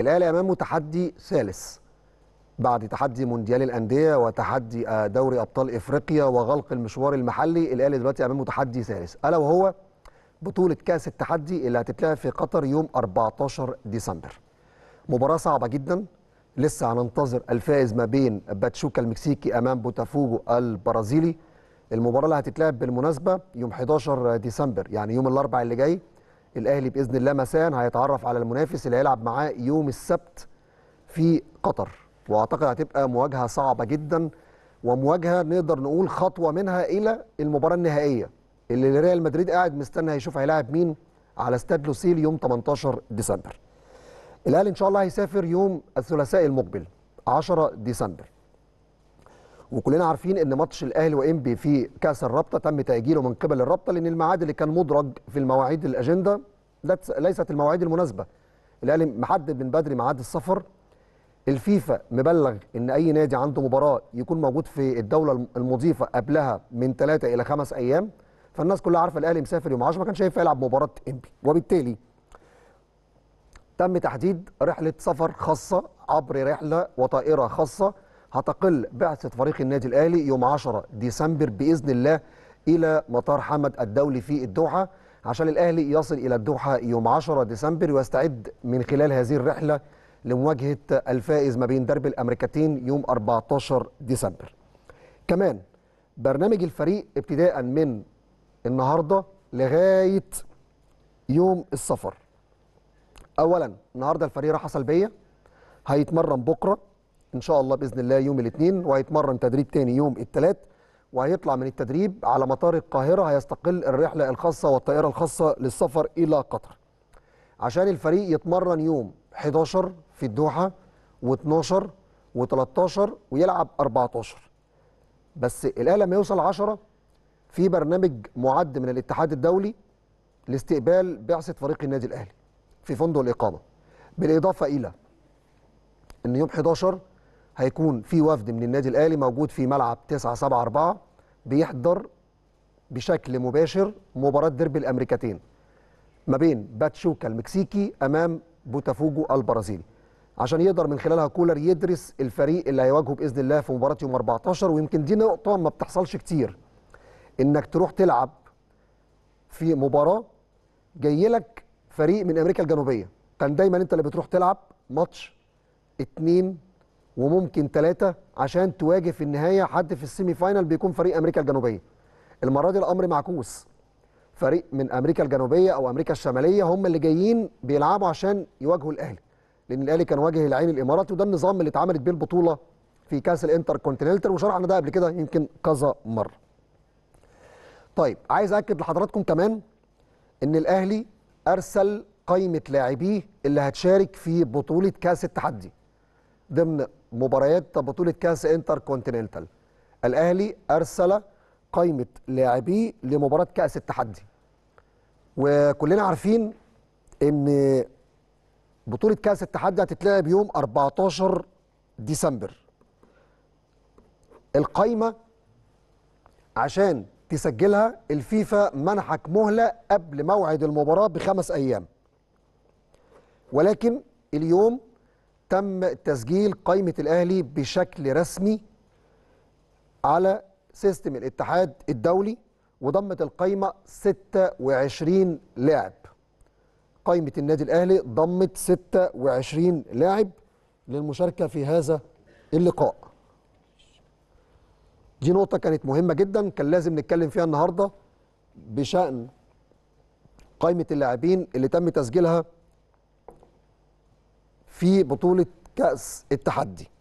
الاهلي امامه تحدي ثالث بعد تحدي مونديال الانديه وتحدي آه، دوري ابطال افريقيا وغلق المشوار المحلي الاهلي دلوقتي امامه تحدي ثالث الا وهو بطوله كاس التحدي اللي هتتلعب في قطر يوم 14 ديسمبر مباراه صعبه جدا لسه هننتظر الفائز ما بين باتشوكا المكسيكي امام بوتافوجو البرازيلي المباراه اللي هتتلعب بالمناسبه يوم 11 ديسمبر يعني يوم الاربعاء اللي جاي الاهلي باذن الله مساء هيتعرف على المنافس اللي هيلعب معاه يوم السبت في قطر واعتقد هتبقى مواجهه صعبه جدا ومواجهه نقدر نقول خطوه منها الى المباراه النهائيه اللي ريال مدريد قاعد مستني هيشوف هيلاعب مين على استاد لوسيل يوم 18 ديسمبر الاهلي ان شاء الله هيسافر يوم الثلاثاء المقبل 10 ديسمبر وكلنا عارفين ان ماتش الاهلي وانبي في كاس الرابطه تم تاجيله من قبل الرابطه لان الميعاد اللي كان مدرج في المواعيد الاجنده ليست المواعيد المناسبه الاهلي محدد من بدري ميعاد السفر الفيفا مبلغ ان اي نادي عنده مباراه يكون موجود في الدوله المضيفه قبلها من ثلاثة الى خمس ايام فالناس كلها عارفه الاهلي مسافر يوم 10 ما كانش هينفع يلعب مباراه انبي وبالتالي تم تحديد رحله سفر خاصه عبر رحله وطائره خاصه هتقل بعثة فريق النادي الأهلي يوم 10 ديسمبر بإذن الله إلى مطار حمد الدولي في الدوحة عشان الأهلي يصل إلى الدوحة يوم 10 ديسمبر ويستعد من خلال هذه الرحلة لمواجهة الفائز ما بين درب الأمريكتين يوم 14 ديسمبر كمان برنامج الفريق ابتداء من النهارده لغايه يوم السفر اولا النهارده الفريق حصل سلبيه هيتمرن بكره ان شاء الله باذن الله يوم الاثنين وهيتمرن تدريب تاني يوم الثلاث وهيطلع من التدريب على مطار القاهره هيستقل الرحله الخاصه والطائره الخاصه للسفر الى قطر. عشان الفريق يتمرن يوم 11 في الدوحه و12 و13 ويلعب 14. بس الاهلي لما يوصل 10 في برنامج معد من الاتحاد الدولي لاستقبال بعثه فريق النادي الاهلي في فندق الاقامه. بالاضافه الى ان يوم 11 هيكون في وفد من النادي الاهلي موجود في ملعب 974 بيحضر بشكل مباشر مباراه ديربي الامريكتين ما بين باتشوكا المكسيكي امام بوتافوجو البرازيلي عشان يقدر من خلالها كولر يدرس الفريق اللي هيواجهه باذن الله في مباراه يوم 14 ويمكن دي نقطه ما بتحصلش كتير انك تروح تلعب في مباراه جاي لك فريق من امريكا الجنوبيه كان دايما انت اللي بتروح تلعب ماتش اتنين وممكن ثلاثه عشان تواجه في النهايه حد في السيمي فاينال بيكون فريق امريكا الجنوبيه المره دي الامر معكوس فريق من امريكا الجنوبيه او امريكا الشماليه هم اللي جايين بيلعبوا عشان يواجهوا الاهلي لان الاهلي كان واجه العين الاماراتي وده النظام اللي اتعملت بيه البطوله في كاس الانتر كونتيننتال وشرحنا ده قبل كده يمكن كذا مره. طيب عايز اكد لحضراتكم كمان ان الاهلي ارسل قائمه لاعبيه اللي هتشارك في بطوله كاس التحدي ضمن مباريات بطوله كاس انتر كونتيننتال الاهلي ارسل قائمه لاعبيه لمباراه كاس التحدي وكلنا عارفين ان بطوله كاس التحدي هتتلعب يوم 14 ديسمبر القايمه عشان تسجلها الفيفا منحك مهله قبل موعد المباراه بخمس ايام ولكن اليوم تم تسجيل قائمة الأهلي بشكل رسمي على سيستم الاتحاد الدولي وضمت القائمة 26 لاعب قائمة النادي الأهلي ضمت 26 لاعب للمشاركة في هذا اللقاء دي نقطة كانت مهمة جدا كان لازم نتكلم فيها النهاردة بشأن قائمة اللاعبين اللي تم تسجيلها في بطوله كاس التحدي